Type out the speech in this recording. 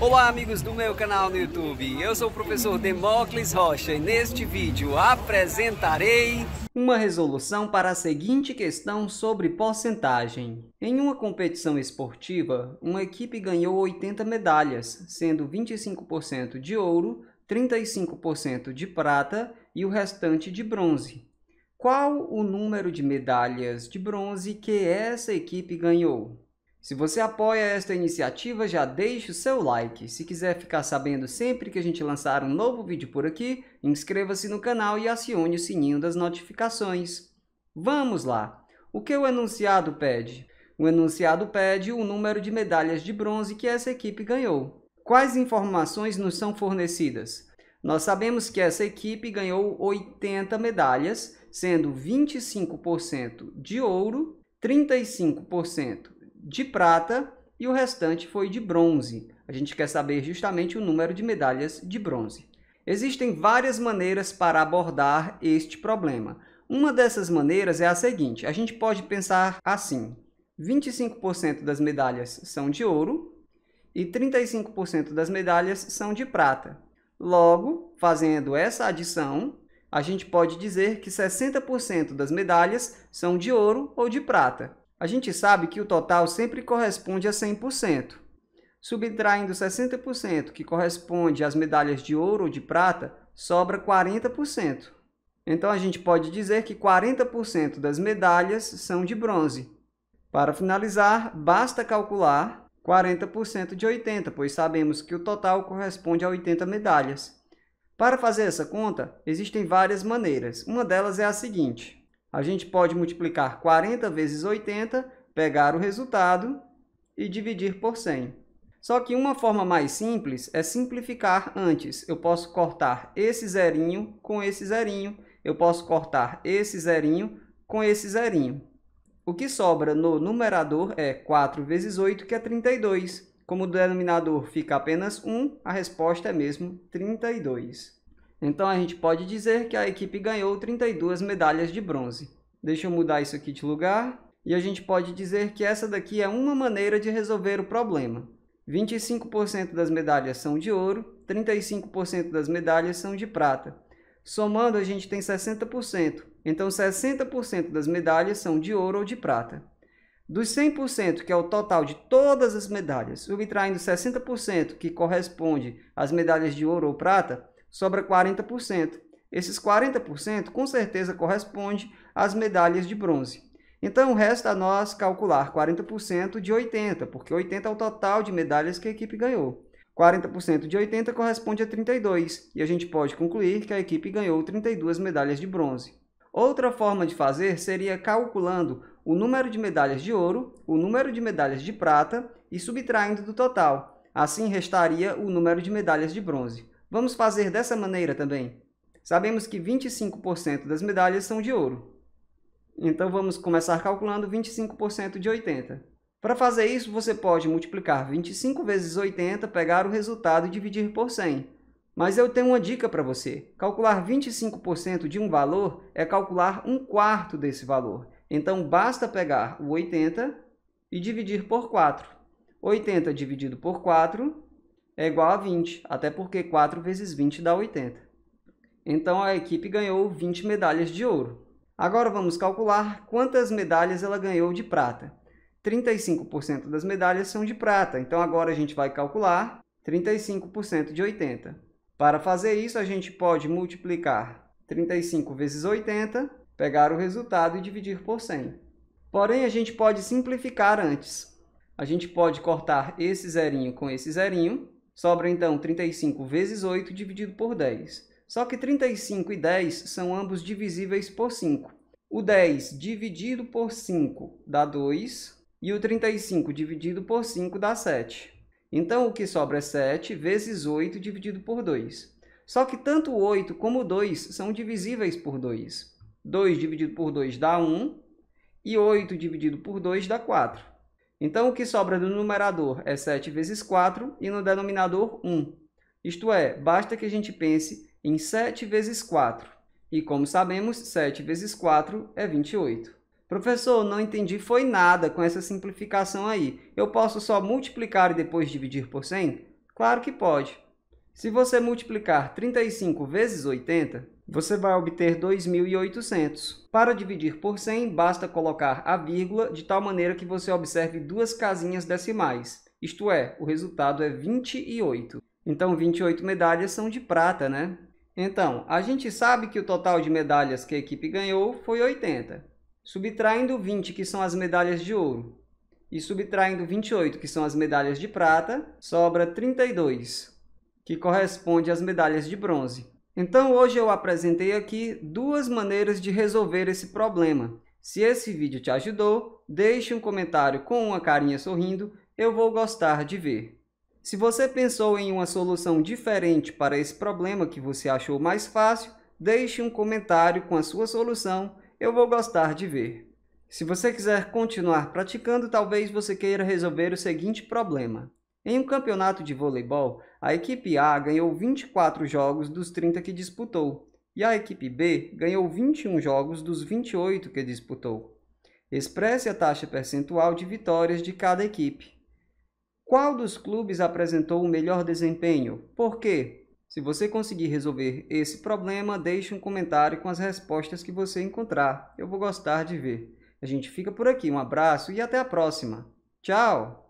Olá amigos do meu canal no YouTube, eu sou o professor Demócles Rocha e neste vídeo apresentarei uma resolução para a seguinte questão sobre porcentagem. Em uma competição esportiva, uma equipe ganhou 80 medalhas, sendo 25% de ouro, 35% de prata e o restante de bronze. Qual o número de medalhas de bronze que essa equipe ganhou? Se você apoia esta iniciativa, já deixe o seu like. Se quiser ficar sabendo sempre que a gente lançar um novo vídeo por aqui, inscreva-se no canal e acione o sininho das notificações. Vamos lá! O que o enunciado pede? O enunciado pede o número de medalhas de bronze que essa equipe ganhou. Quais informações nos são fornecidas? Nós sabemos que essa equipe ganhou 80 medalhas, sendo 25% de ouro, 35% de prata e o restante foi de bronze. A gente quer saber justamente o número de medalhas de bronze. Existem várias maneiras para abordar este problema. Uma dessas maneiras é a seguinte: a gente pode pensar assim: 25% das medalhas são de ouro e 35% das medalhas são de prata. Logo, fazendo essa adição, a gente pode dizer que 60% das medalhas são de ouro ou de prata a gente sabe que o total sempre corresponde a 100%. Subtraindo 60%, que corresponde às medalhas de ouro ou de prata, sobra 40%. Então a gente pode dizer que 40% das medalhas são de bronze. Para finalizar, basta calcular 40% de 80, pois sabemos que o total corresponde a 80 medalhas. Para fazer essa conta, existem várias maneiras. Uma delas é a seguinte: a gente pode multiplicar 40 vezes 80, pegar o resultado e dividir por 100. Só que uma forma mais simples é simplificar antes. Eu posso cortar esse zerinho com esse zerinho. Eu posso cortar esse zerinho com esse zerinho. O que sobra no numerador é 4 vezes 8, que é 32. Como o denominador fica apenas 1, a resposta é mesmo 32. Então a gente pode dizer que a equipe ganhou 32 medalhas de bronze. Deixa eu mudar isso aqui de lugar. E a gente pode dizer que essa daqui é uma maneira de resolver o problema. 25% das medalhas são de ouro, 35% das medalhas são de prata. Somando, a gente tem 60%. Então, 60% das medalhas são de ouro ou de prata. Dos 100%, que é o total de todas as medalhas, subtraindo 60%, que corresponde às medalhas de ouro ou prata, sobra 40%. Esses 40% com certeza corresponde às medalhas de bronze. Então, resta a nós calcular 40% de 80, porque 80 é o total de medalhas que a equipe ganhou. 40% de 80 corresponde a 32, e a gente pode concluir que a equipe ganhou 32 medalhas de bronze. Outra forma de fazer seria calculando o número de medalhas de ouro, o número de medalhas de prata e subtraindo do total. Assim, restaria o número de medalhas de bronze. Vamos fazer dessa maneira também. Sabemos que 25% das medalhas são de ouro. Então vamos começar calculando 25% de 80. Para fazer isso, você pode multiplicar 25 vezes 80, pegar o resultado e dividir por 100. Mas eu tenho uma dica para você. Calcular 25% de um valor é calcular um quarto desse valor. Então, basta pegar o 80 e dividir por 4. 80 dividido por 4 é igual a 20, até porque 4 vezes 20 dá 80. Então a equipe ganhou 20 medalhas de ouro. Agora vamos calcular quantas medalhas ela ganhou de prata. 35% das medalhas são de prata, então agora a gente vai calcular 35% de 80. Para fazer isso, a gente pode multiplicar 35 vezes 80, pegar o resultado e dividir por 100. Porém, a gente pode simplificar antes. A gente pode cortar esse zerinho com esse zerinho, Sobra então 35 vezes 8 dividido por 10. Só que 35 e 10 são ambos divisíveis por 5. O 10 dividido por 5 dá 2 e o 35 dividido por 5 dá 7. Então, o que sobra é 7 vezes 8 dividido por 2. Só que tanto o 8 como o 2 são divisíveis por 2. 2 dividido por 2 dá 1 e 8 dividido por 2 dá 4. Então, o que sobra no numerador é 7 vezes 4 e no denominador 1. Isto é, basta que a gente pense em 7 vezes 4. E como sabemos, 7 vezes 4 é 28. Professor, não entendi foi nada com essa simplificação aí. Eu posso só multiplicar e depois dividir por 100? Claro que pode. Se você multiplicar 35 vezes 80, você vai obter 2.800. Para dividir por 100, basta colocar a vírgula de tal maneira que você observe duas casinhas decimais, isto é, o resultado é 28. Então, 28 medalhas são de prata, né? Então, a gente sabe que o total de medalhas que a equipe ganhou foi 80. Subtraindo 20, que são as medalhas de ouro, e subtraindo 28, que são as medalhas de prata, sobra 32, que corresponde às medalhas de bronze. Então hoje eu apresentei aqui duas maneiras de resolver esse problema. Se esse vídeo te ajudou, deixe um comentário com uma carinha sorrindo, eu vou gostar de ver. Se você pensou em uma solução diferente para esse problema que você achou mais fácil, deixe um comentário com a sua solução, eu vou gostar de ver. Se você quiser continuar praticando, talvez você queira resolver o seguinte problema. Em um campeonato de voleibol, a equipe A ganhou 24 jogos dos 30 que disputou, e a equipe B ganhou 21 jogos dos 28 que disputou. Expresse a taxa percentual de vitórias de cada equipe. Qual dos clubes apresentou o melhor desempenho? Por quê? Se você conseguir resolver esse problema, deixe um comentário com as respostas que você encontrar. Eu vou gostar de ver. A gente fica por aqui. Um abraço e até a próxima. Tchau!